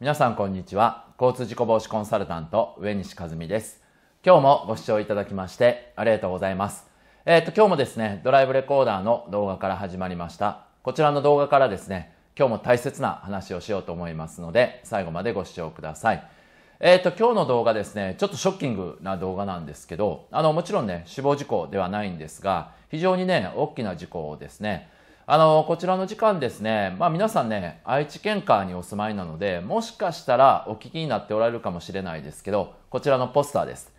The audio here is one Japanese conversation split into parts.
皆さんこんにちは交通事故防止コンサルタント上西和美です今日もご視聴いただきましてありがとうございますえー、っと今日もですねドライブレコーダーの動画から始まりましたこちらの動画からですね今日も大切な話をしようと思いますので最後までご視聴くださいえー、っと今日の動画ですねちょっとショッキングな動画なんですけどあのもちろんね死亡事故ではないんですが非常にね大きな事故をですねあの、こちらの時間ですね、まあ皆さんね、愛知県下にお住まいなので、もしかしたらお聞きになっておられるかもしれないですけど、こちらのポスターです。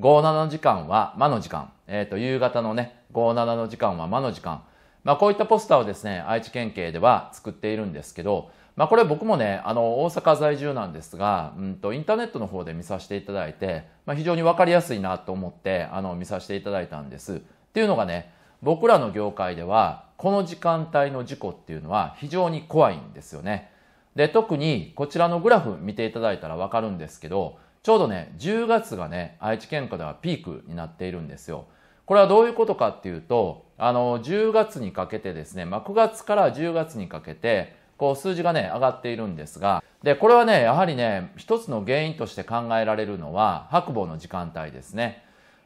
57の時間は魔の時間。えっ、ー、と、夕方のね、57の時間は魔の時間。まあこういったポスターをですね、愛知県警では作っているんですけど、まあこれ僕もね、あの、大阪在住なんですが、うんと、インターネットの方で見させていただいて、まあ非常にわかりやすいなと思って、あの、見させていただいたんです。っていうのがね、僕らの業界ではこの時間帯の事故っていうのは非常に怖いんですよね。で、特にこちらのグラフ見ていただいたらわかるんですけど、ちょうどね、10月がね、愛知県下ではピークになっているんですよ。これはどういうことかっていうと、あの、10月にかけてですね、まあ、9月から10月にかけて、こう数字がね、上がっているんですが、で、これはね、やはりね、一つの原因として考えられるのは、白棒の時間帯ですね。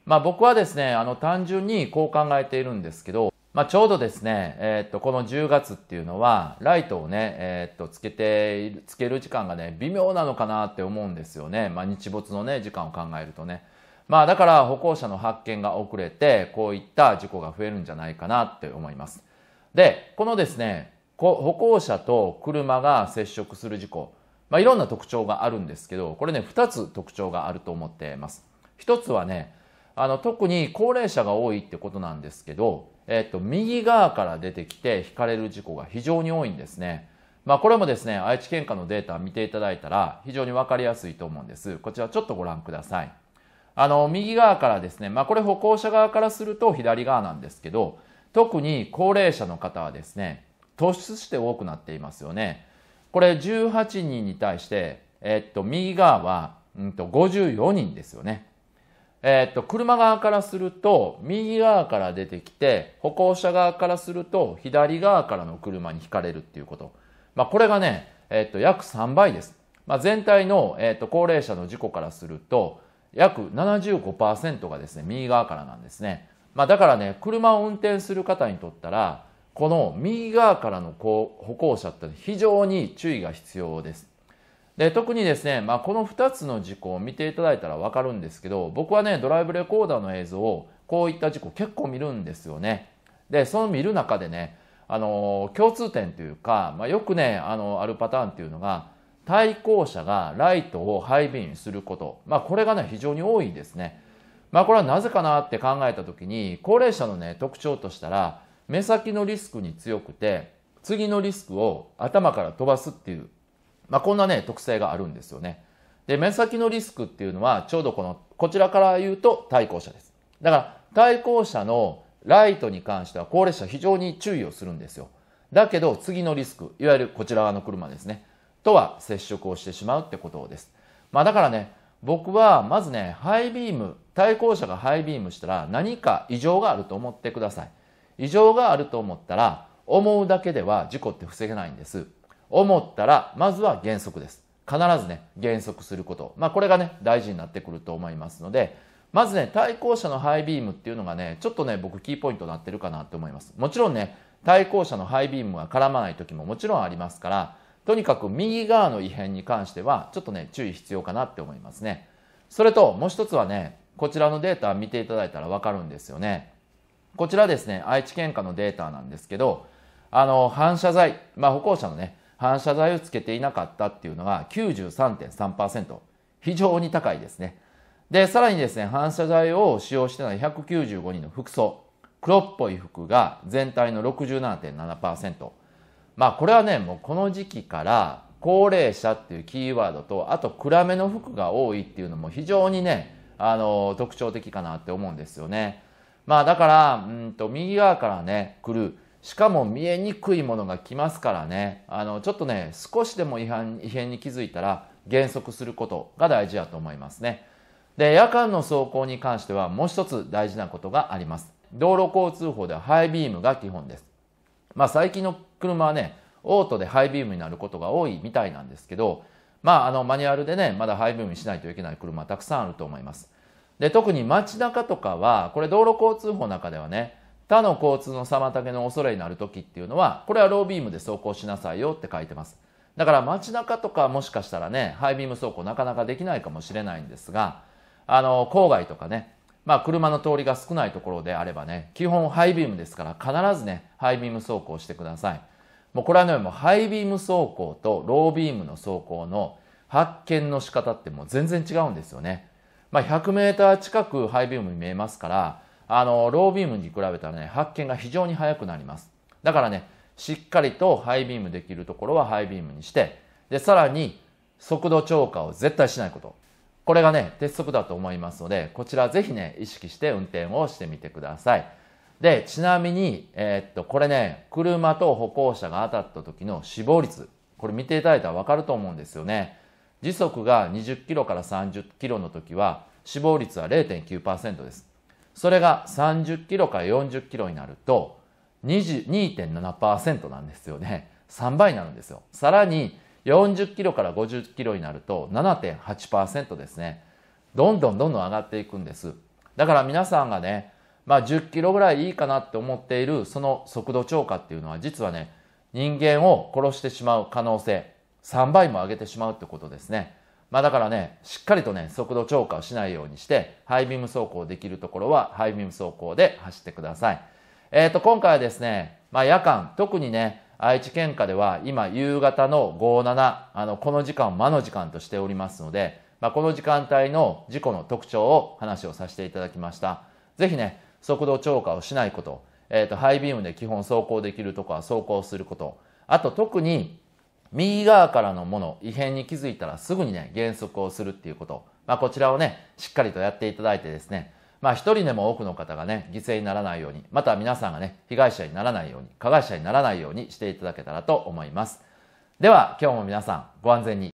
まあ僕はですね、あの単純にこう考えているんですけど、まあちょうどですね、えー、っとこの10月っていうのは、ライトをね、えー、っとつけて、つける時間がね、微妙なのかなって思うんですよね。まあ日没のね、時間を考えるとね。まあだから歩行者の発見が遅れて、こういった事故が増えるんじゃないかなって思います。で、このですね、歩行者と車が接触する事故、まあいろんな特徴があるんですけど、これね、2つ特徴があると思っています。1つはね、あの、特に高齢者が多いってことなんですけど、えっと、右側から出てきて引かれる事故が非常に多いんですね。まあ、これもですね、愛知県下のデータ見ていただいたら非常にわかりやすいと思うんです。こちらちょっとご覧ください。あの、右側からですね、まあ、これ歩行者側からすると左側なんですけど、特に高齢者の方はですね、突出して多くなっていますよね。これ18人に対して、えっと、右側は、うんと、54人ですよね。えー、っと、車側からすると、右側から出てきて、歩行者側からすると、左側からの車に引かれるっていうこと。まあ、これがね、えー、っと、約3倍です。まあ、全体の、えー、っと、高齢者の事故からすると、約75%がですね、右側からなんですね。まあ、だからね、車を運転する方にとったら、この右側からの歩行者って非常に注意が必要です。で特にですね、まあ、この2つの事故を見ていただいたら分かるんですけど僕はねドライブレコーダーの映像をこういった事故結構見るんですよね。でその見る中でねあの共通点というか、まあ、よくねあのあるパターンっていうのが対向車がライトを配備すること、まあ、これがね非常に多いですね。まあ、これはなぜかなって考えた時に高齢者のね特徴としたら目先のリスクに強くて次のリスクを頭から飛ばすっていうまあ、こんなね、特性があるんですよね。で、目先のリスクっていうのは、ちょうどこの、こちらから言うと対向車です。だから、対向車のライトに関しては、高齢者非常に注意をするんですよ。だけど、次のリスク、いわゆるこちら側の車ですね、とは接触をしてしまうってことです。まあ、だからね、僕はまずね、ハイビーム、対向車がハイビームしたら何か異常があると思ってください。異常があると思ったら、思うだけでは事故って防げないんです。思ったら、まずは減速です。必ずね、減速すること。まあ、これがね、大事になってくると思いますので、まずね、対向車のハイビームっていうのがね、ちょっとね、僕キーポイントになってるかなって思います。もちろんね、対向車のハイビームが絡まない時ももちろんありますから、とにかく右側の異変に関しては、ちょっとね、注意必要かなって思いますね。それと、もう一つはね、こちらのデータ見ていただいたらわかるんですよね。こちらですね、愛知県下のデータなんですけど、あの、反射材、まあ、歩行者のね、反射材をつけていなかったっていうのが93.3%非常に高いですねでさらにですね反射材を使用してない195人の服装黒っぽい服が全体の67.7%まあこれはねもうこの時期から高齢者っていうキーワードとあと暗めの服が多いっていうのも非常にねあの特徴的かなって思うんですよねまあだからうんと右側からね来るしかも見えにくいものが来ますからねあのちょっとね少しでも違反異変に気づいたら減速することが大事だと思いますねで夜間の走行に関してはもう一つ大事なことがあります道路交通法ではハイビームが基本ですまあ最近の車はねオートでハイビームになることが多いみたいなんですけどまああのマニュアルでねまだハイビームにしないといけない車はたくさんあると思いますで特に街中とかはこれ道路交通法の中ではね他の交通の妨げの恐れになる時っていうのは、これはロービームで走行しなさいよって書いてます。だから街中とかもしかしたらね、ハイビーム走行なかなかできないかもしれないんですが、あの、郊外とかね、まあ車の通りが少ないところであればね、基本ハイビームですから必ずね、ハイビーム走行してください。もうこれはね、もうハイビーム走行とロービームの走行の発見の仕方ってもう全然違うんですよね。まあ100メーター近くハイビームに見えますから、あの、ロービームに比べたらね、発見が非常に早くなります。だからね、しっかりとハイビームできるところはハイビームにして、で、さらに速度超過を絶対しないこと。これがね、鉄則だと思いますので、こちらぜひね、意識して運転をしてみてください。で、ちなみに、えー、っと、これね、車と歩行者が当たった時の死亡率、これ見ていただいたらわかると思うんですよね。時速が20キロから30キロの時は、死亡率は0.9%です。それが30キロから40キロになると2.7%なんですよね。3倍になるんですよ。さらに40キロから50キロになると7.8%ですね。どんどんどんどん上がっていくんです。だから皆さんがね、まあ10キロぐらいいいかなって思っているその速度超過っていうのは実はね、人間を殺してしまう可能性3倍も上げてしまうってことですね。まあ、だからね、しっかりとね、速度超過をしないようにして、ハイビーム走行できるところは、ハイビーム走行で走ってください。えっ、ー、と、今回はですね、まあ、夜間、特にね、愛知県下では今夕方の57、あの、この時間を間の時間としておりますので、まあ、この時間帯の事故の特徴を話をさせていただきました。ぜひね、速度超過をしないこと、えっ、ー、と、ハイビームで基本走行できるとこは走行すること、あと特に右側からのもの、異変に気づいたらすぐにね、減速をするっていうこと。まあ、こちらをね、しっかりとやっていただいてですね、まあ、一人でも多くの方がね、犠牲にならないように、また皆さんがね、被害者にならないように、加害者にならないようにしていただけたらと思います。では、今日も皆さん、ご安全に。